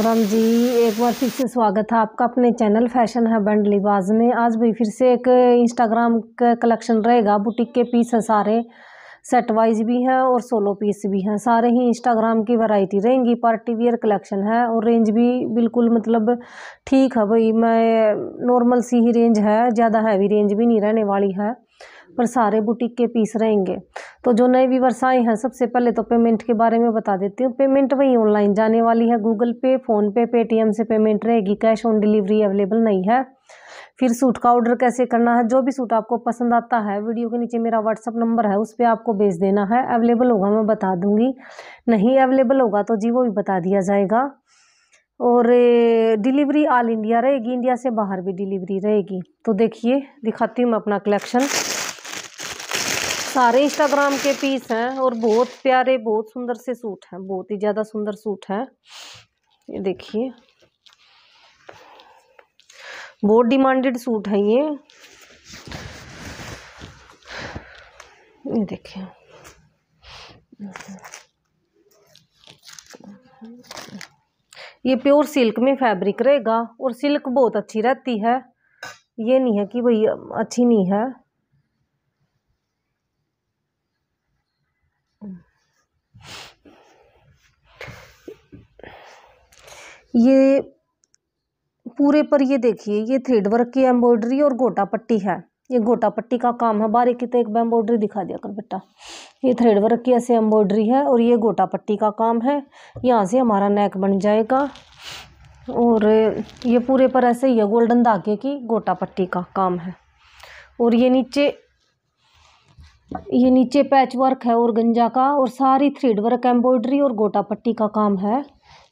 राम जी एक बार फिर से स्वागत है आपका अपने चैनल फैशन है बंड लिबाज में आज भी फिर से एक इंस्टाग्राम का कलेक्शन रहेगा बुटीक के पीस हैं सारे सेट वाइज भी हैं और सोलो पीस भी हैं सारे ही इंस्टाग्राम की वैरायटी रहेंगी पार्टी वियर कलेक्शन है और रेंज भी बिल्कुल मतलब ठीक है भाई मैं नॉर्मल सी ही रेंज है ज़्यादा हैवी रेंज भी नहीं रहने वाली है पर सारे बुटीक के पीस रहेंगे तो जो नए व्यूवर्स आए हैं सबसे पहले तो पेमेंट के बारे में बता देती हूँ पेमेंट वही ऑनलाइन जाने वाली है गूगल पे फ़ोनपे पेटीएम से पेमेंट रहेगी कैश ऑन डिलीवरी अवेलेबल नहीं है फिर सूट का ऑर्डर कैसे करना है जो भी सूट आपको पसंद आता है वीडियो के नीचे मेरा व्हाट्सअप नंबर है उस पर आपको भेज देना है अवेलेबल होगा मैं बता दूंगी नहीं अवेलेबल होगा तो जी वो भी बता दिया जाएगा और डिलीवरी ऑल इंडिया रहेगी इंडिया से बाहर भी डिलीवरी रहेगी तो देखिए दिखाती हूँ मैं अपना कलेक्शन सारे इंस्टाग्राम के पीस हैं और बहुत प्यारे बहुत सुंदर से सूट हैं बहुत ही ज़्यादा सुंदर सूट हैं ये देखिए बहुत डिमांडेड सूट है ये ये देखिए ये प्योर सिल्क में फैब्रिक रहेगा और सिल्क बहुत अच्छी रहती है ये नहीं है कि भाई अच्छी नहीं है ये पूरे पर ये देखिए ये थ्रेड वर्क की एम्ब्रॉयडरी और गोटा पट्टी है ये गोटा पट्टी का काम है बारीकी तो एक एम्ब्रॉयडरी दिखा दिया कर बेटा ये थ्रेड वर्क की ऐसे एम्ब्रॉयडरी है और ये गोटा पट्टी का काम है यहाँ से हमारा नेक बन जाएगा और ये पूरे पर ऐसे ही है गोल्डन धागे की गोटा पट्टी का काम है और ये नीचे ये नीचे पैच वर्क है और गंजा का और सारी थ्रेड वर्क एम्ब्रॉयडरी और गोटा पट्टी का काम है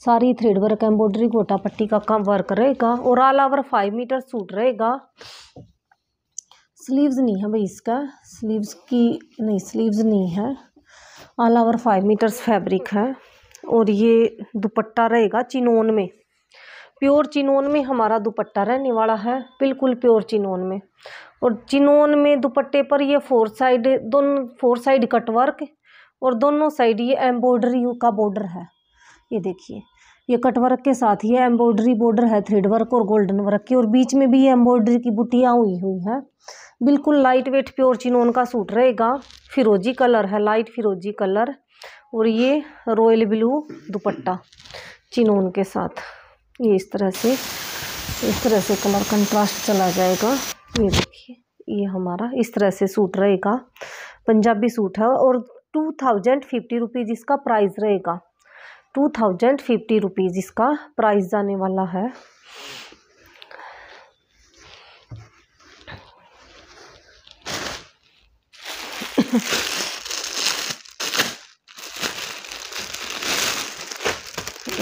सारी थ्रेड वर्क एम्ब्रॉयडरी गोटा पट्टी का काम वर्क रहेगा और all over five metre suit रहेगा स्लीव्स नहीं है भाई इसका स्लीव्स की नहीं स्लीव्स नहीं है all over five metres fabric है और ये दुपट्टा रहेगा चिनोन में प्योर चिनोन में हमारा दुपट्टा रहने वाला है बिल्कुल प्योर चिनोन में और चिनोन में दुपट्टे पर ये फोर साइड दोनों फोर साइड कटवर्क और दोनों साइड ये एम्ब्रॉयडरी का बॉर्डर है ये देखिए ये कटवर्क के साथ ही एम्ब्रॉयडरी बॉर्डर है थ्रेड वर्क और गोल्डन वर्क की और बीच में भी ये एम्ब्रॉयडरी की बुटियाँ हुई हुई हैं बिल्कुल लाइट वेट प्योर चिनोन का सूट रहेगा फिरोजी कलर है लाइट फिरोजी कलर और ये रॉयल ब्लू दुपट्टा चिनोन के साथ ये इस तरह से इस तरह से कलर कंट्रास्ट चला जाएगा ये देखिए ये हमारा इस तरह से सूट रहेगा पंजाबी सूट है और टू थाउजेंड फिफ्टी रुपीज़ इसका प्राइस रहेगा टू थाउजेंड फिफ्टी रुपीज़ इसका प्राइस जाने वाला है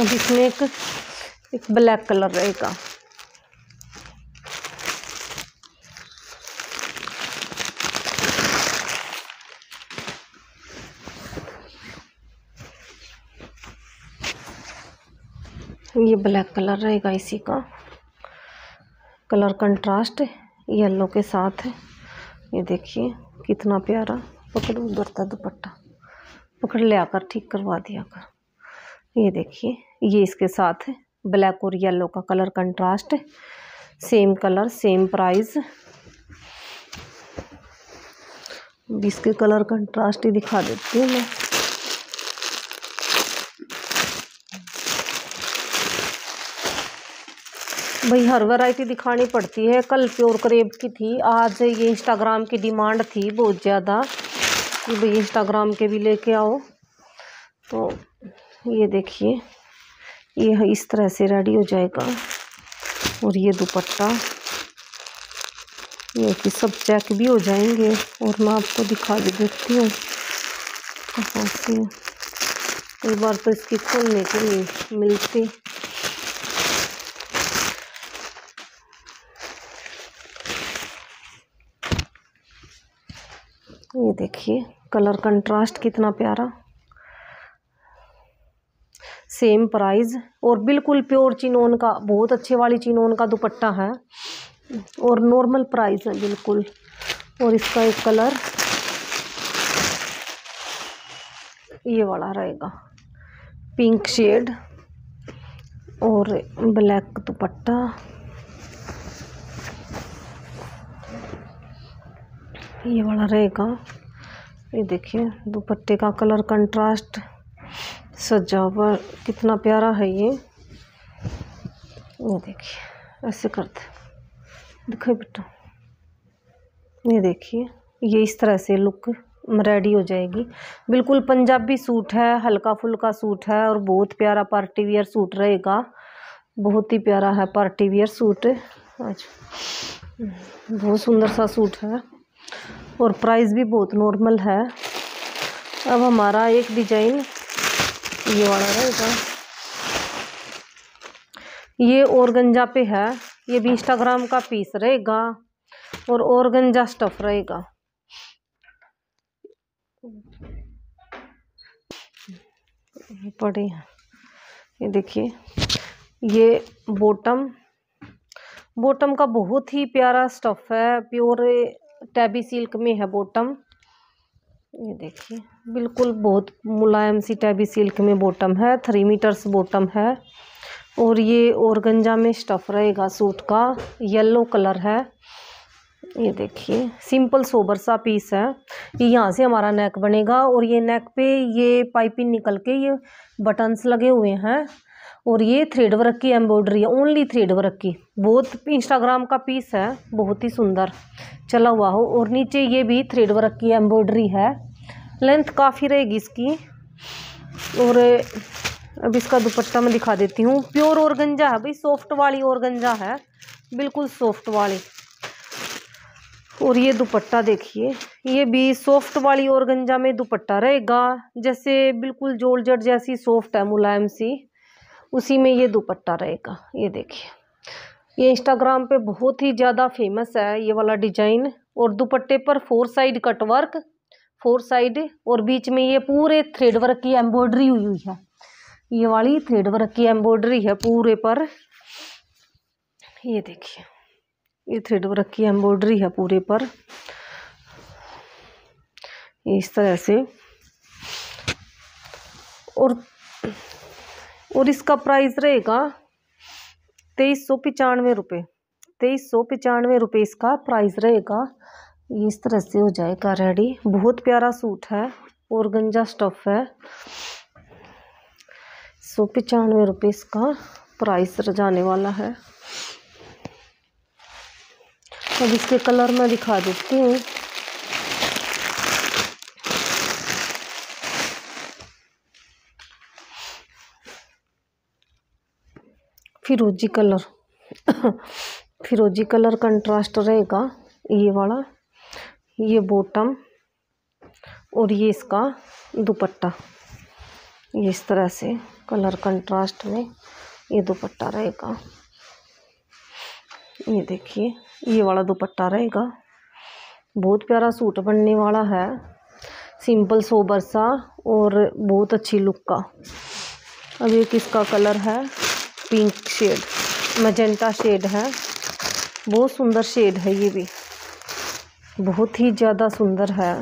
अब इसमें एक एक ब्लैक कलर रहेगा ये ब्लैक कलर रहेगा इसी का कलर कंट्रास्ट येलो के साथ है ये देखिए कितना प्यारा पकड़ उधर था दुपट्टा पकड़ ले आकर ठीक करवा दिया कर ये देखिए ये इसके साथ है ब्लैक और येलो का colour contrast same colour same price इसके कलर कंट्रास्ट ही दिखा देती हूँ मैं भाई हर वैरायटी दिखानी पड़ती है कल प्योर करेब की थी आज ये इंस्टाग्राम की डिमांड थी बहुत ज़्यादा कि भाई इंस्टाग्राम के भी लेके आओ तो ये देखिए ये इस तरह से रेडी हो जाएगा और ये दुपट्टा ये कि सब चेक भी हो जाएंगे और मैं आपको दिखा भी देती हूँ दिखाती कई बार तो इसकी खोलने के लिए मिलती ये देखिए कलर कंट्रास्ट कितना प्यारा सेम प्राइस और बिल्कुल प्योर चिनोन का बहुत अच्छे वाली चिनोन का दुपट्टा है और नॉर्मल प्राइस है बिल्कुल और इसका एक कलर ये वाला रहेगा पिंक शेड और ब्लैक दुपट्टा ये वाला रहेगा ये देखिए दुपट्टे का कलर कंट्रास्ट सजावट कितना प्यारा है ये ये देखिए ऐसे करते दिखाए बेटा ये देखिए ये इस तरह से लुक रेडी हो जाएगी बिल्कुल पंजाबी सूट है हल्का फुल्का सूट है और बहुत प्यारा पार्टी वियर सूट रहेगा बहुत ही प्यारा है पार्टी वियर सूट अच्छा बहुत सुंदर सा सूट है और प्राइस भी बहुत नॉर्मल है अब हमारा एक डिजाइन ये वाला रहेगा ये गंजा पे है ये भी इंस्टाग्राम का पीस रहेगा और गंजा स्टफ रहेगा पड़ी ये देखिए ये बॉटम बॉटम का बहुत ही प्यारा स्टफ है प्योर टैबी सिल्क में है बॉटम ये देखिए बिल्कुल बहुत मुलायम सी टैबी सिल्क में बॉटम है थ्री मीटर्स बॉटम है और ये औरगंजा में स्टफ़ रहेगा सूट का येलो कलर है ये देखिए सिंपल सोबर सा पीस है ये यहाँ से हमारा नेक बनेगा और ये नेक पे ये पाइपिंग निकल के ये बटन्स लगे हुए हैं और ये थ्रेड वर्क की एम्ब्रॉयडरी है ओनली थ्रेड वर्क की बहुत इंस्टाग्राम का पीस है बहुत ही सुंदर चला हुआ हो और नीचे ये भी थ्रेड वर्क की एम्ब्रॉयडरी है लेंथ काफ़ी रहेगी इसकी और अब इसका दुपट्टा मैं दिखा देती हूँ प्योर और गंजा है भाई सॉफ्ट वाली और गंजा है बिल्कुल सॉफ्ट वाली और ये दुपट्टा देखिए ये भी सॉफ्ट वाली और गंजा में दुपट्टा रहेगा जैसे बिल्कुल जोड़ जड़ जैसी सॉफ्ट है मुलायम सी उसी में ये दुपट्टा रहेगा ये देखिए ये इंस्टाग्राम पे बहुत ही ज़्यादा फेमस है ये वाला डिजाइन और दुपट्टे पर four side cut work four side और बीच में ये पूरे थ्रेड वर्क की एम्ब्रॉयडरी हुई हुई है ये वाली थ्रेड वर्क की एम्ब्रॉयडरी है पूरे पर ये देखिए ये थ्रेड वर्क की एम्ब्रॉयडरी है पूरे पर इस तरह से और और इसका प्राइस रहेगा तेईस सौ पचानवे रुपये तेईस सौ पचानवे रुपये इसका प्राइस रहेगा इस तरह से हो जाएगा रेडी बहुत प्यारा सूट है और गंजा स्टफ है सौ पचानवे रुपये इसका प्राइस जाने वाला है अब इसके कलर मैं दिखा देती हूँ फिरोजी कलर फिरोजी कलर कंट्रास्ट रहेगा ये वाला ये बॉटम और ये इसका दुपट्टा ये इस तरह से कलर कंट्रास्ट में ये दुपट्टा रहेगा ये देखिए ये वाला दुपट्टा रहेगा बहुत प्यारा सूट बनने वाला है सिंपल सोबर सा और बहुत अच्छी लुक का अब एक इसका कलर है पिंक शेड मजेंटा शेड है बहुत सुंदर शेड है ये भी बहुत ही ज़्यादा सुंदर है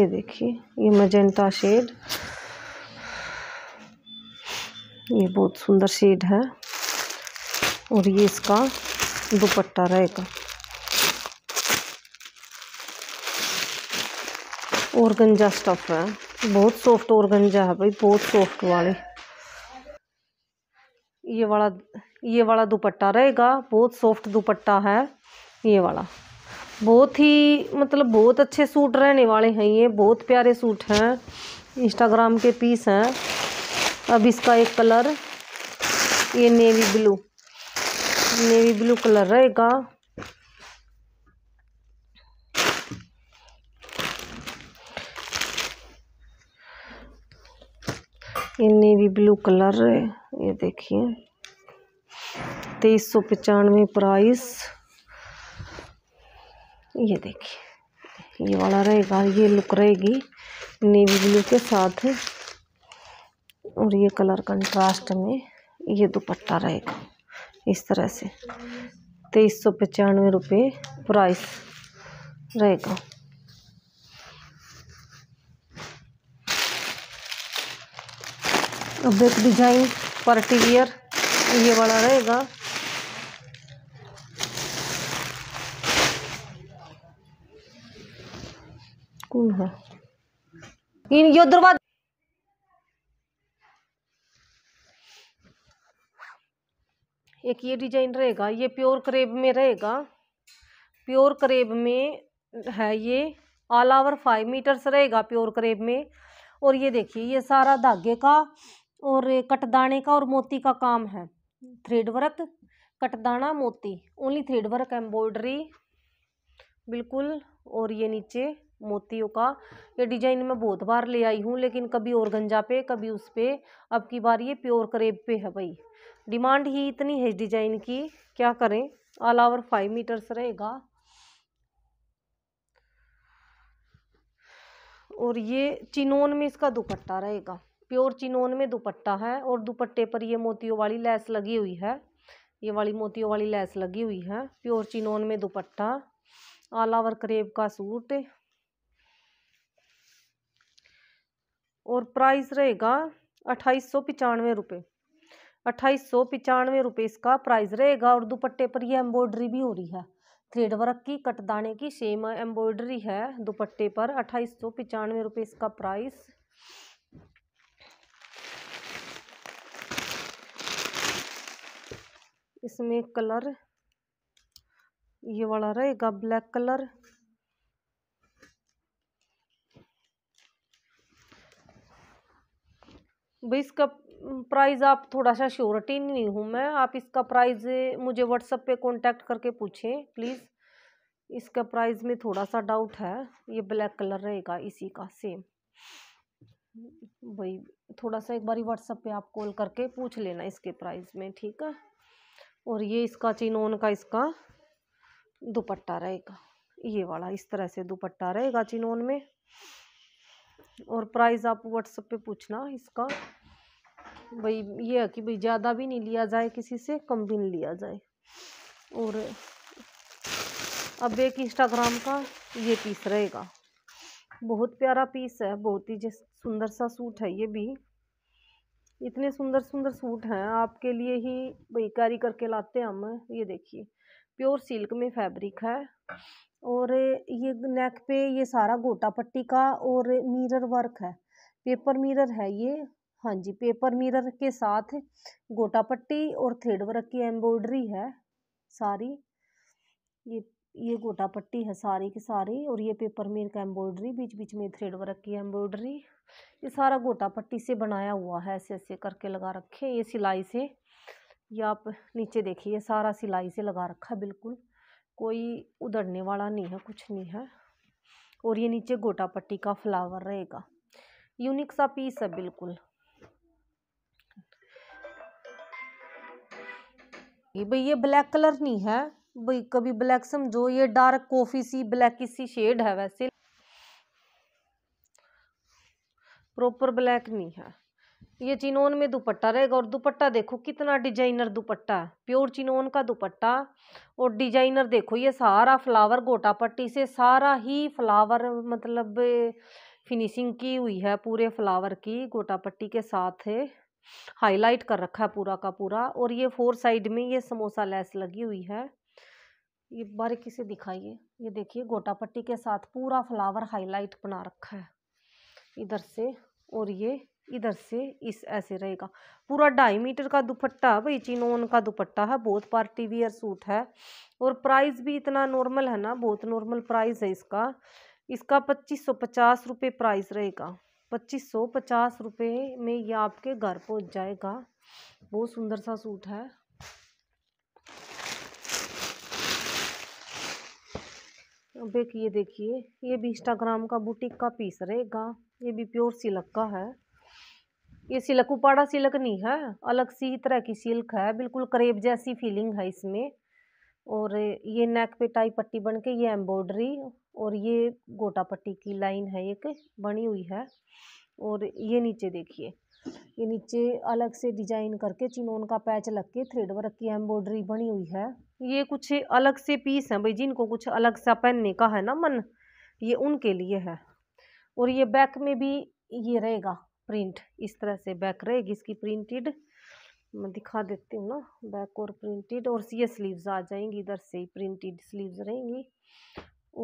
ये देखिए ये मजेंटा शेड ये बहुत सुंदर शेड है और ये इसका दुपट्टा रहेगा ओरगंजा स्टफ है बहुत सॉफ्ट ओरगंजा है भाई बहुत सॉफ्ट वाले ये वाला ये वाला दुपट्टा रहेगा बहुत सॉफ्ट दुपट्टा है ये वाला बहुत ही मतलब बहुत अच्छे सूट रहने वाले हैं ये बहुत प्यारे सूट हैं इंस्टाग्राम के पीस हैं अब इसका एक कलर ये navy blue navy blue colour रहेगा ये नेवी ब्लू कलर है ये देखिए तेईस सौ पचानवे प्राइस ये देखिए ये वाला रहेगा ये लुक रहेगी नेवी ब्लू के साथ और ये कलर कंट्रास्ट में ये दुपट्टा रहेगा इस तरह से तेईस सौ पचानवे रुपये प्राइस रहेगा अब एक डिजाइन पार्टी वियर ये वाला रहेगा कौन है इन योद्रवा एक ये डिजाइन रहेगा ये प्योर करेब में रहेगा प्योर करेब में है ये ऑल आवर फाइव मीटर्स रहेगा प्योर करेब में और ये देखिए ये सारा धागे का और कटदाने का और मोती का काम है थ्रेड वर्क कटदाना मोती ओनली थ्रेड वर्क एम्ब्रॉयडरी बिल्कुल और ये नीचे मोतियों का ये डिजाइन मैं बहुत बार ले आई हूँ लेकिन कभी और गंजा पे कभी उस पर अब की बार ये प्योर करेब पे है भाई डिमांड ही इतनी है इस डिजाइन की क्या करें ऑल ओवर फाइव मीटर्स रहेगा और ये चिनोन में इसका दुपट्टा रहेगा प्योर चिनोन में दुपट्टा है और दुपट्टे पर ये मोतियों वाली लैस लगी हुई है ये वाली मोतियों वाली लैस लगी हुई है प्योर चिनोन में दुपट्टा ऑल ओवर करेब का सूट और प्राइस रहेगा अट्ठाईस सौ पचानवे रुपये अट्ठाईस सौ पचानवे रुपये इसका प्राइस रहेगा और दुपट्टे पर ये एम्ब्रॉयडरी भी हो रही है थ्रेड वर्क की कटदाने की सेम एम्ब्रॉयडरी है दुपट्टे पर अट्ठाईस सौ पचानवे रुपये इसका प्राइस इसमें कलर ये वाला रहेगा ब्लैक कलर भाई इसका प्राइस आप थोड़ा सा श्योरिटी नहीं हूँ मैं आप इसका प्राइस मुझे व्हाट्सअप पे कांटेक्ट करके पूछें प्लीज़ इसका प्राइस में थोड़ा सा डाउट है ये ब्लैक कलर रहेगा इसी का सेम भाई थोड़ा सा एक बार व्हाट्सअप पे आप कॉल करके पूछ लेना इसके प्राइस में ठीक है और ये इसका चिनोन का इसका दुपट्टा रहेगा ये वाला इस तरह से दुपट्टा रहेगा चिनोन में और प्राइस आप व्हाट्सअप पे पूछना इसका भाई ये है कि भाई ज़्यादा भी नहीं लिया जाए किसी से कम भी नहीं लिया जाए और अब एक इंस्टाग्राम का ये पीस रहेगा बहुत प्यारा पीस है बहुत ही सुंदर सा सूट है ये भी इतने सुंदर सुंदर सूट हैं आपके लिए ही भाई कैरी करके लाते हैं हम ये देखिए प्योर सिल्क में फैब्रिक है और ये नेक पे ये सारा गोटा पट्टी का और मिरर वर्क है पेपर मिरर है ये हाँ जी पेपर मिरर के साथ गोटा पट्टी और थ्रेड वर्क की एम्ब्रॉयडरी है सारी ये ये गोटा पट्टी है सारी की सारी और ये पेपर मिरर का एम्ब्रॉयडरी बीच बीच में थ्रेड वर्क की एम्ब्रॉयडरी ये सारा गोटा पट्टी से बनाया हुआ है ऐसे ऐसे करके लगा रखे ये सिलाई से ये आप नीचे देखिए सारा सिलाई से लगा रखा है बिल्कुल कोई उधड़ने वाला नहीं है कुछ नहीं है और ये नीचे गोटा पट्टी का फ्लावर रहेगा यूनिक सा पीस है बिल्कुल भाई ये ब्लैक कलर नहीं है भाई कभी ब्लैक समझो ये डार्क कॉफ़ी सी ब्लैक सी शेड है वैसे प्रॉपर ब्लैक नहीं है ये चिनोन में दुपट्टा रहेगा और दुपट्टा देखो कितना डिजाइनर दुपट्टा प्योर चिनोन का दुपट्टा और डिजाइनर देखो ये सारा फ्लावर गोटा पट्टी से सारा ही फ्लावर मतलब फिनिशिंग की हुई है पूरे फ्लावर की गोटा पट्टी के साथ हाईलाइट कर रखा है पूरा का पूरा और ये फोर साइड में ये समोसा लेस लगी हुई है ये बारीकी से दिखाइए ये देखिए गोटा पट्टी के साथ पूरा फ्लावर हाईलाइट बना रखा है इधर से और ये इधर से इस ऐसे रहेगा पूरा ढाई मीटर का दुपट्टा है भाई चिनोन का दुपट्टा है बहुत पार्टी वियर सूट है और प्राइस भी इतना नॉर्मल है ना बहुत नॉर्मल प्राइस है इसका इसका पच्चीस सौ पचास रुपये प्राइस रहेगा पच्चीस सौ पचास रुपये में ये आपके घर पहुंच जाएगा बहुत सुंदर सा सूट है देखिए देखिए ये भी इंस्टाग्राम का बुटीक का पीस रहेगा ये भी प्योर सिलक का है ये सिलक उपाड़ा सिल्क नहीं है अलग सी तरह की सिल्क है बिल्कुल करेब जैसी फीलिंग है इसमें और ये नेक पे टाई पट्टी बन के ये एम्ब्रॉयडरी और ये गोटा पट्टी की लाइन है एक बनी हुई है और ये नीचे देखिए ये नीचे अलग से डिजाइन करके चिनोन का पैच लग के थ्रेड वर्क की एम्ब्रॉयडरी बनी हुई है ये कुछ अलग से पीस हैं भाई जिनको कुछ अलग सा पहनने का है ना मन ये उनके लिए है और ये बैक में भी ये रहेगा प्रिंट इस तरह से बैक रहेगी इसकी प्रिंटेड मैं दिखा देती हूँ ना बैक और प्रिंटेड और ये स्लीव्स आ जाएंगी इधर से ही प्रिंटेड स्लीव्स रहेंगी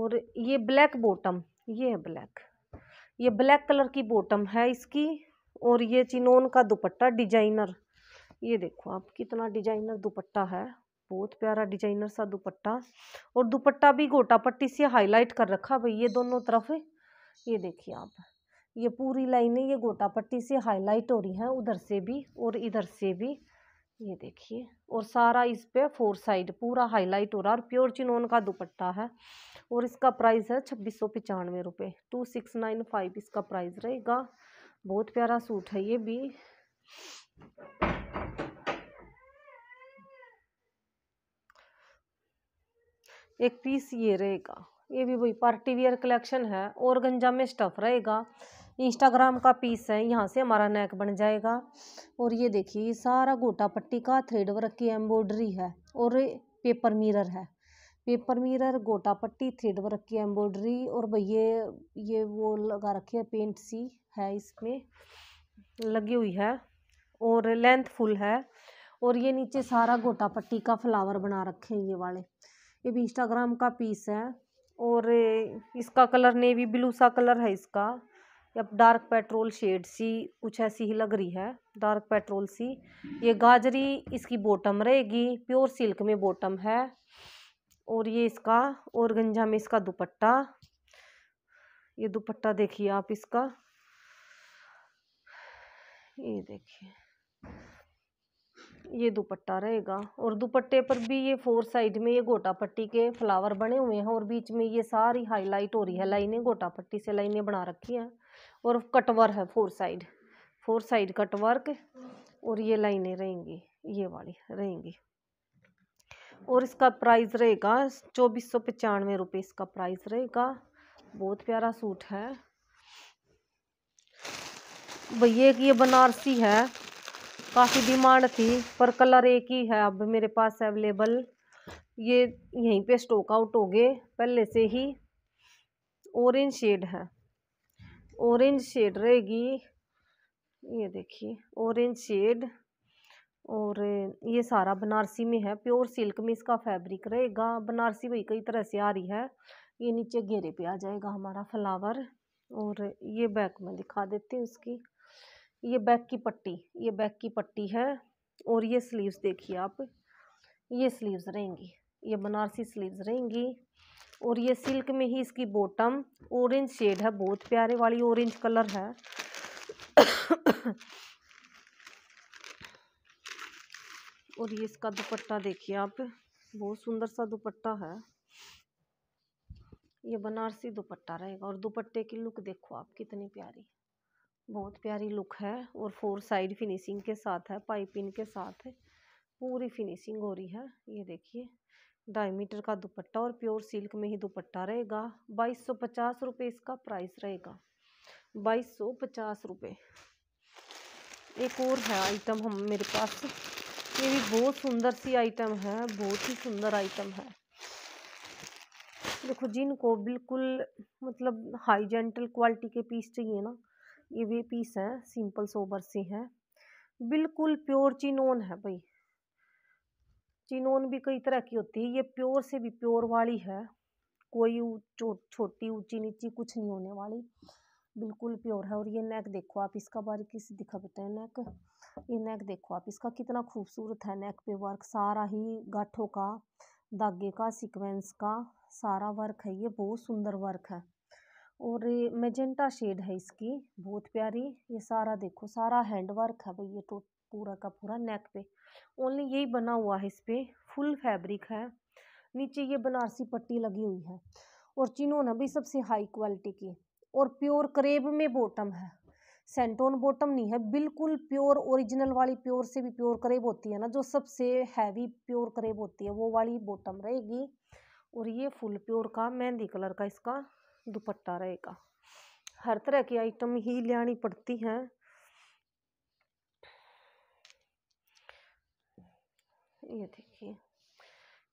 और ये ब्लैक बॉटम ये है ब्लैक ये ब्लैक कलर की बॉटम है इसकी और ये चिनोन का दुपट्टा डिजाइनर ये देखो आप कितना डिजाइनर दुपट्टा है बहुत प्यारा डिजाइनर सा दुपट्टा और दुपट्टा भी गोटा पट्टी से हाईलाइट कर रखा भाई ये दोनों तरफ ये देखिए आप ये पूरी लाइनें ये गोटा पट्टी से हाईलाइट हो रही हैं उधर से भी और इधर से भी ये देखिए और सारा इस पर फोर साइड पूरा हाईलाइट हो रहा है और प्योर चिनोन का दुपट्टा है और इसका प्राइस है छब्बीस सौ पचानवे रुपये टू सिक्स नाइन फाइव इसका प्राइस रहेगा बहुत प्यारा सूट है ये भी एक पीस ये रहेगा ये भी वही पार्टी वियर कलेक्शन है और गंजा में स्टफ़ रहेगा इंस्टाग्राम का पीस है यहाँ से हमारा नेक बन जाएगा और ये देखिए सारा गोटा पट्टी का थ्रेड वर्क की एम्ब्रॉयडरी है और पेपर मिरर है पेपर मिरर गोटा पट्टी थ्रेड वर्क की एम्ब्रॉयडरी और भैया ये वो लगा रखी है पेंट सी है इसमें लगी हुई है और लेंथ फुल है और ये नीचे सारा गोटा पट्टी का फ्लावर बना रखे हैं ये वाले ये भी इंस्टाग्राम का पीस है और इसका कलर नेवी ब्लू सा कलर है इसका या डार्क पेट्रोल शेड सी कुछ ऐसी ही लग रही है डार्क पेट्रोल सी ये गाजरी इसकी बॉटम रहेगी प्योर सिल्क में बॉटम है और ये इसका और गंजा में इसका दुपट्टा ये दुपट्टा देखिए आप इसका ये देखिए ये दुपट्टा रहेगा और दुपट्टे पर भी ये फोर साइड में ये गोटा पट्टी के फ्लावर बने हुए हैं और बीच में ये सारी हाईलाइट हो रही है लाइनें गोटा पट्टी से लाइनें बना रखी हैं और कटवर है four side four side cutwork और ये लाइनें रहेंगी ये वाली रहेंगी और इसका प्राइस रहेगा चौबीस सौ पचानवे रुपये इसका प्राइस रहेगा बहुत प्यारा सूट है भैया की ये बनारसी है काफ़ी डिमांड थी पर कलर एक ही है अब मेरे पास अवेलेबल ये यहीं पे स्टॉक आउट हो गए पहले से ही ऑरेंज शेड है ऑरेंज शेड रहेगी ये देखिए ऑरेंज शेड और ये सारा बनारसी में है प्योर सिल्क में इसका फैब्रिक रहेगा बनारसी भाई कई तरह से आ रही है ये नीचे घेरे पे आ जाएगा हमारा फ्लावर और ये बैक में दिखा देती हूँ इसकी ये बैक की पट्टी ये बैक की पट्टी है और ये स्लीव्स देखिए आप ये स्लीव्स रहेंगी ये बनारसी स्लीव्स रहेंगी और ये सिल्क में ही इसकी बॉटम ऑरेंज शेड है बहुत प्यारे वाली ऑरेंज कलर है और ये इसका दुपट्टा देखिए आप बहुत सुंदर सा दुपट्टा है ये बनारसी दुपट्टा रहेगा और दुपट्टे की लुक देखो आप कितनी प्यारी बहुत प्यारी लुक है और फोर साइड फिनिशिंग के साथ है पाइपिंग के साथ है पूरी फिनिशिंग हो रही है ये देखिए ढाई मीटर का दुपट्टा और प्योर सिल्क में ही दुपट्टा रहेगा बाईस सौ पचास रुपये इसका प्राइस रहेगा बाईस सौ पचास रुपये एक और है आइटम हम मेरे पास ये भी बहुत सुंदर सी आइटम है बहुत ही सुंदर आइटम है देखो जिनको बिल्कुल मतलब हाई जेंटल क्वालिटी के पीस चाहिए ना ये भी पीस हैं सिंपल सोबर से हैं बिल्कुल प्योर चिनोन है भाई चिनोन भी कई तरह की होती है ये प्योर से भी प्योर वाली है कोई छोटी ऊंची नीची कुछ नहीं होने वाली बिल्कुल प्योर है और ये नेक देखो आप इसका बारीकी से दिखा बेटा है नेक ये नेक देखो आप इसका कितना खूबसूरत है नेक पे वर्क सारा ही गाठों का धागे का सीक्वेंस का सारा वर्क है ये बहुत सुंदर वर्क है और ये मेजेंटा शेड है इसकी बहुत प्यारी ये सारा देखो सारा हैंड वर्क है भाई ये तो पूरा का पूरा नेक पे ओनली यही बना हुआ है इस पर फुल फैब्रिक है नीचे ये बनारसी पट्टी लगी हुई है और चिनोन भी सबसे हाई क्वालिटी की और प्योर करेब में बॉटम है सेंटोन बॉटम नहीं है बिल्कुल प्योर ओरिजिनल वाली प्योर से भी प्योर करेब होती है ना जो सबसे हैवी प्योर करेब होती है वो वाली बॉटम रहेगी और ये फुल प्योर का मेहंदी कलर का इसका दुपट्टा रहेगा हर तरह की आइटम ही लेनी पड़ती हैं ये देखिए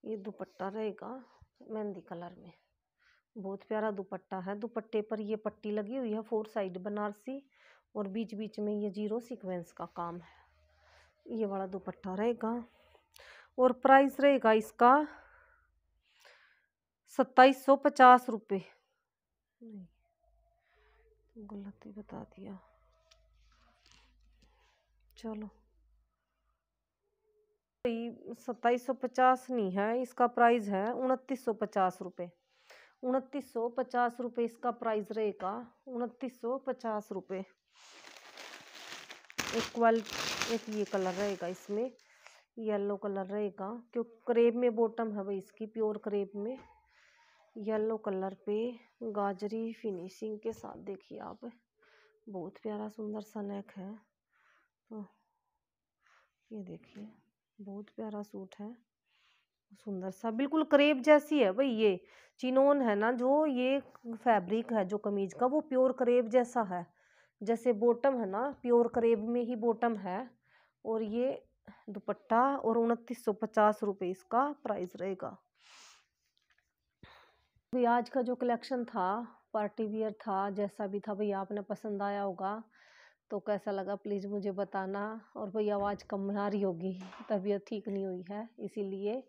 ये दुपट्टा रहेगा मेहंदी कलर में बहुत प्यारा दुपट्टा है दुपट्टे पर ये पट्टी लगी हुई है फोर साइड बनारसी और बीच बीच में ये जीरो सीक्वेंस का काम है ये वाला दुपट्टा रहेगा और प्राइस रहेगा इसका सत्ताईस सौ पचास रुपये गलती बता दिया चलो सत्ताईस सौ पचास नहीं है इसका प्राइस है उनतीस सौ पचास रुपये उनतीस सौ पचास रुपये इसका प्राइस रहेगा उनतीस सौ पचास रुपये एक क्वालिटी एक ये कलर रहेगा इसमें येलो कलर रहेगा क्योंकि करेब में बॉटम है भाई इसकी प्योर करेब में येलो कलर पे गाजरी फिनिशिंग के साथ देखिए आप बहुत प्यारा सुंदर सा नेक है तो ये देखिए बहुत प्यारा सूट है सुंदर सा बिल्कुल करेब जैसी है भाई ये चिनोन है ना जो ये फैब्रिक है जो कमीज का वो प्योर करेब जैसा है जैसे बॉटम है ना प्योर करेब में ही बॉटम है और ये दुपट्टा और उनतीस सौ पचास रुपये इसका प्राइस रहेगा भाई आज का जो कलेक्शन था पार्टी वियर था जैसा भी था भाई आपने पसंद आया होगा तो कैसा लगा प्लीज़ मुझे बताना और भाई आवाज़ कम आ रही होगी तबीयत ठीक नहीं हुई है इसीलिए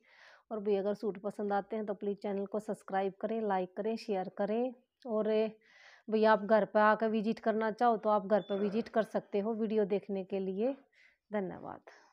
और भाई अगर सूट पसंद आते हैं तो प्लीज़ चैनल को सब्सक्राइब करें लाइक करें शेयर करें और भैया आप घर पर आकर विजिट करना चाहो तो आप घर पर विजिट कर सकते हो वीडियो देखने के लिए धन्यवाद